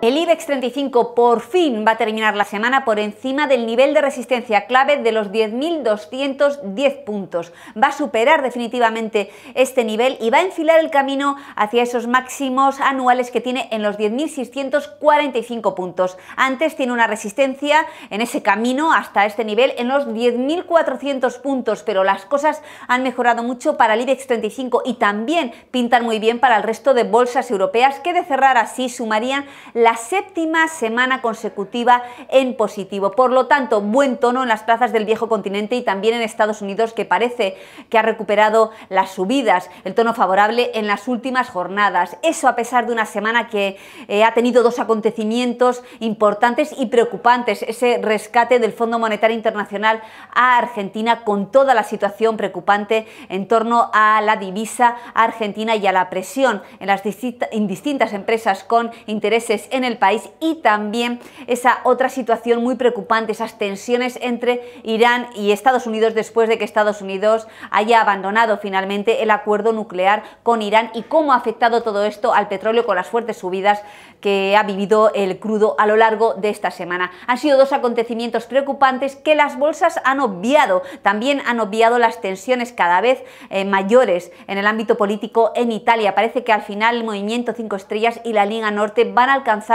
El IBEX 35 por fin va a terminar la semana por encima del nivel de resistencia clave de los 10.210 puntos. Va a superar definitivamente este nivel y va a enfilar el camino hacia esos máximos anuales que tiene en los 10.645 puntos. Antes tiene una resistencia en ese camino hasta este nivel en los 10.400 puntos, pero las cosas han mejorado mucho para el IBEX 35 y también pintan muy bien para el resto de bolsas europeas que de cerrar así sumarían la séptima semana consecutiva en positivo. Por lo tanto, buen tono en las plazas del viejo continente y también en Estados Unidos, que parece que ha recuperado las subidas, el tono favorable en las últimas jornadas. Eso a pesar de una semana que eh, ha tenido dos acontecimientos importantes y preocupantes. Ese rescate del Fondo Monetario Internacional a Argentina con toda la situación preocupante en torno a la divisa argentina y a la presión en las distintas empresas con intereses en el país y también esa otra situación muy preocupante, esas tensiones entre Irán y Estados Unidos después de que Estados Unidos haya abandonado finalmente el acuerdo nuclear con Irán y cómo ha afectado todo esto al petróleo con las fuertes subidas que ha vivido el crudo a lo largo de esta semana. Han sido dos acontecimientos preocupantes que las bolsas han obviado. También han obviado las tensiones cada vez eh, mayores en el ámbito político en Italia. Parece que al final el movimiento 5 estrellas y la Liga Norte van a alcanzar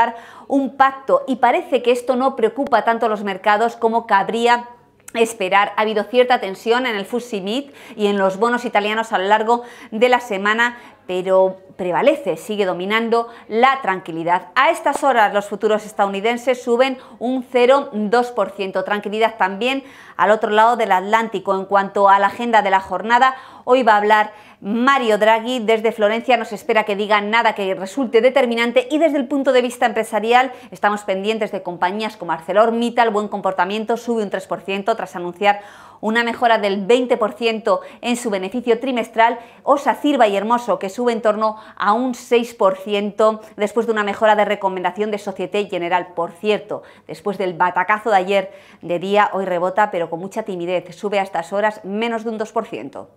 un pacto y parece que esto no preocupa tanto a los mercados como cabría esperar. Ha habido cierta tensión en el FTSE y en los bonos italianos a lo largo de la semana pero prevalece, sigue dominando la tranquilidad. A estas horas los futuros estadounidenses suben un 0,2%. Tranquilidad también al otro lado del Atlántico. En cuanto a la agenda de la jornada, hoy va a hablar Mario Draghi. Desde Florencia nos espera que diga nada que resulte determinante y desde el punto de vista empresarial estamos pendientes de compañías como ArcelorMittal. Buen comportamiento, sube un 3% tras anunciar una mejora del 20% en su beneficio trimestral. Osa Cirva y Hermoso, que sube en torno a un 6% después de una mejora de recomendación de Societe General. Por cierto, después del batacazo de ayer de día, hoy rebota, pero con mucha timidez. Sube a estas horas menos de un 2%.